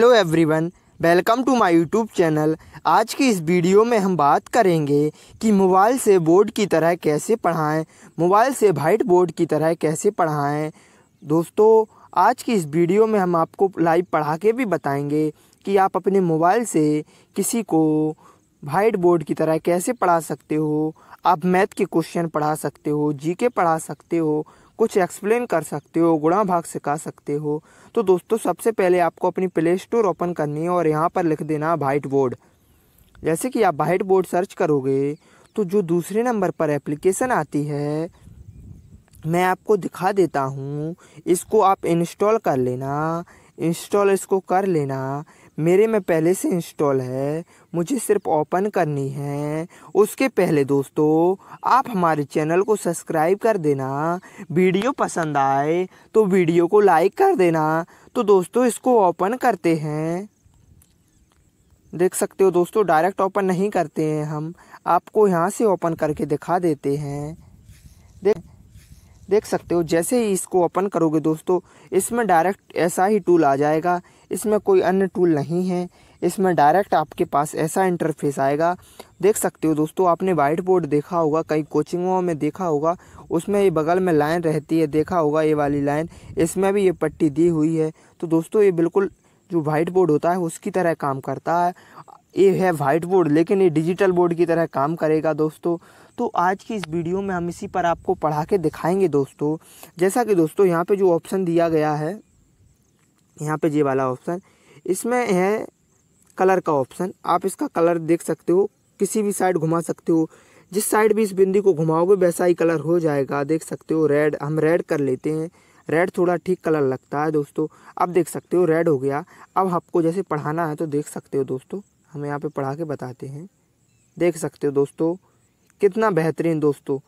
hello everyone welcome to my YouTube channel आज की इस वीडियो में हम बात करेंगे कि मोबाइल से बोर्ड की तरह कैसे पढ़ाएं मोबाइल से वाइट बोर्ड की तरह कैसे पढ़ाएं दोस्तों आज की इस वीडियो में हम आपको लाइव पढ़ा के भी बताएंगे कि आप अपने मोबाइल से किसी को वाइट बोर्ड की तरह कैसे पढ़ा सकते हो आप मैथ के क्वेश्चन पढ़ा सकते हो जी पढ़ा सकते हो कुछ एक्सप्लेन कर सकते हो गुणा भाग सिखा सकते हो तो दोस्तों सबसे पहले आपको अपनी प्ले स्टोर ओपन करनी है और यहाँ पर लिख देना वाइट बोर्ड जैसे कि आप वाइट बोर्ड सर्च करोगे तो जो दूसरे नंबर पर एप्लीकेशन आती है मैं आपको दिखा देता हूँ इसको आप इंस्टॉल कर लेना इंस्टॉल इसको कर लेना मेरे में पहले से इंस्टॉल है मुझे सिर्फ ओपन करनी है उसके पहले दोस्तों आप हमारे चैनल को सब्सक्राइब कर देना वीडियो पसंद आए तो वीडियो को लाइक कर देना तो दोस्तों इसको ओपन करते हैं देख सकते हो दोस्तों डायरेक्ट ओपन नहीं करते हैं हम आपको यहाँ से ओपन करके दिखा देते हैं देख देख सकते हो जैसे ही इसको ओपन करोगे दोस्तों इसमें डायरेक्ट ऐसा ही टूल आ जाएगा इसमें कोई अन्य टूल नहीं है इसमें डायरेक्ट आपके पास ऐसा इंटरफेस आएगा देख सकते हो दोस्तों आपने वाइट बोर्ड देखा होगा कई कोचिंगों में देखा होगा उसमें ये बगल में लाइन रहती है देखा होगा ये वाली लाइन इसमें भी ये पट्टी दी हुई है तो दोस्तों ये बिल्कुल जो वाइट बोर्ड होता है उसकी तरह काम करता है ये है वाइट बोर्ड लेकिन ये डिजिटल बोर्ड की तरह काम करेगा दोस्तों तो आज की इस वीडियो में हम इसी पर आपको पढ़ा के दिखाएंगे दोस्तों जैसा कि दोस्तों यहाँ पे जो ऑप्शन दिया गया है यहाँ पे ये वाला ऑप्शन इसमें है कलर का ऑप्शन आप इसका कलर देख सकते हो किसी भी साइड घुमा सकते हो जिस साइड भी इस बिंदी को घुमाओगे वैसा ही कलर हो जाएगा देख सकते हो रेड हम रेड कर लेते हैं रेड थोड़ा ठीक कलर लगता है दोस्तों अब देख सकते हो रेड हो गया अब आपको जैसे पढ़ाना है तो देख सकते हो दोस्तों हम यहाँ पे पढ़ा के बताते हैं देख सकते हो दोस्तों कितना बेहतरीन दोस्तों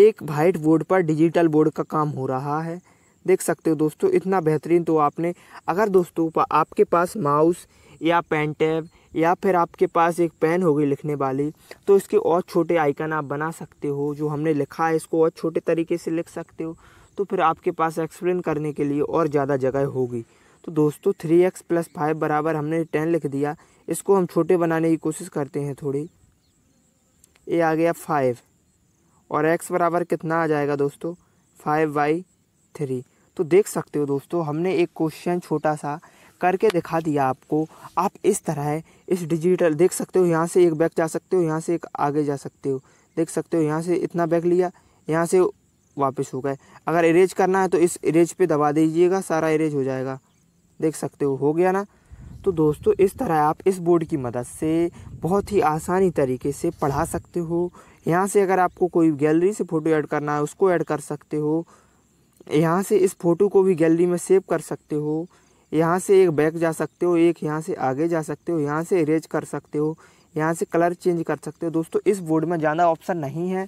एक वाइट बोर्ड पर डिजिटल बोर्ड का काम हो रहा है देख सकते हो दोस्तों इतना बेहतरीन तो आपने अगर दोस्तों आपके पास माउस या पेन टैब या फिर आपके पास एक पेन होगी लिखने वाली तो इसके और छोटे आइकन आप बना सकते हो जो हमने लिखा है इसको और छोटे तरीके से लिख सकते हो तो फिर आपके पास एक्सप्लेन करने के लिए और ज़्यादा जगह होगी तो दोस्तों थ्री एक्स प्लस फाइव बराबर हमने टेन लिख दिया इसको हम छोटे बनाने की कोशिश करते हैं थोड़ी ये आ गया फाइव और एक्स बराबर कितना आ जाएगा दोस्तों फाइव बाई थ्री तो देख सकते हो दोस्तों हमने एक क्वेश्चन छोटा सा करके दिखा दिया आपको आप इस तरह इस डिजिटल देख सकते हो यहाँ से एक बैग जा सकते हो यहाँ से एक आगे जा सकते हो देख सकते हो यहाँ से इतना बैग लिया यहाँ से वापस हो गए अगर इरेज करना है तो इस इरेज पे दबा दीजिएगा सारा इरेज हो जाएगा देख सकते हो हो गया ना तो दोस्तों इस तरह आप इस बोर्ड की मदद से बहुत ही आसानी तरीके से पढ़ा सकते हो यहाँ से अगर आपको कोई गैलरी से फ़ोटो ऐड करना है उसको ऐड कर सकते हो यहाँ से इस फ़ोटो को भी गैलरी में सेव कर सकते हो यहाँ से एक बैक जा सकते हो एक यहाँ से आगे जा सकते हो यहाँ से इरेज कर सकते हो यहाँ से कलर चेंज कर सकते हो दोस्तों इस बोर्ड में ज़्यादा ऑप्शन नहीं है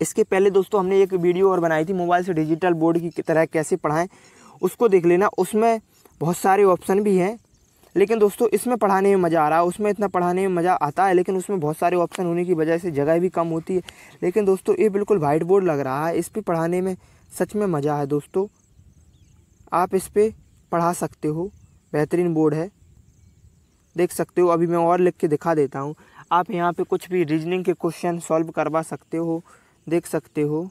इसके पहले दोस्तों हमने एक वीडियो और बनाई थी मोबाइल से डिजिटल बोर्ड की तरह कैसे पढ़ाएं उसको देख लेना उसमें बहुत सारे ऑप्शन भी हैं लेकिन दोस्तों इसमें पढ़ाने में मज़ा आ रहा है उसमें इतना पढ़ाने में मज़ा आता है लेकिन उसमें बहुत सारे ऑप्शन होने की वजह से जगह भी कम होती है लेकिन दोस्तों ये बिल्कुल वाइट बोर्ड लग रहा है इस पर पढ़ाने में सच में मज़ा है दोस्तों आप इस पर पढ़ा सकते हो बेहतरीन बोर्ड है देख सकते हो अभी मैं और लिख के दिखा देता हूँ आप यहाँ पे कुछ भी रीजनिंग के क्वेश्चन सॉल्व करवा सकते हो देख सकते हो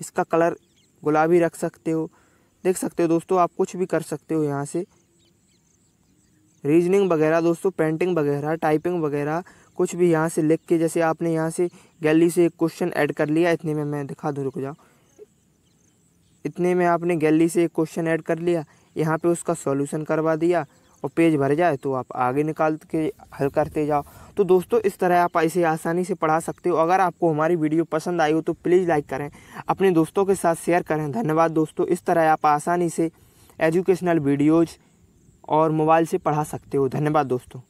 इसका कलर गुलाबी रख सकते हो देख सकते हो दोस्तों आप कुछ भी कर सकते हो यहाँ से रीजनिंग वगैरह दोस्तों पेंटिंग वगैरह टाइपिंग वगैरह कुछ भी यहाँ से लिख के जैसे आपने यहाँ से गैली से एक क्वेश्चन ऐड कर लिया इतने में मैं दिखा दूँ रुक जाओ इतने में आपने गैली से एक क्वेश्चन ऐड कर लिया यहाँ पे उसका सॉल्यूशन करवा दिया और पेज भर जाए तो आप आगे निकाल के हल करते जाओ तो दोस्तों इस तरह आप इसे आसानी से पढ़ा सकते हो अगर आपको हमारी वीडियो पसंद आई हो तो प्लीज़ लाइक करें अपने दोस्तों के साथ शेयर करें धन्यवाद दोस्तों इस तरह आप आसानी से एजुकेशनल वीडियोज़ और मोबाइल से पढ़ा सकते हो धन्यवाद दोस्तों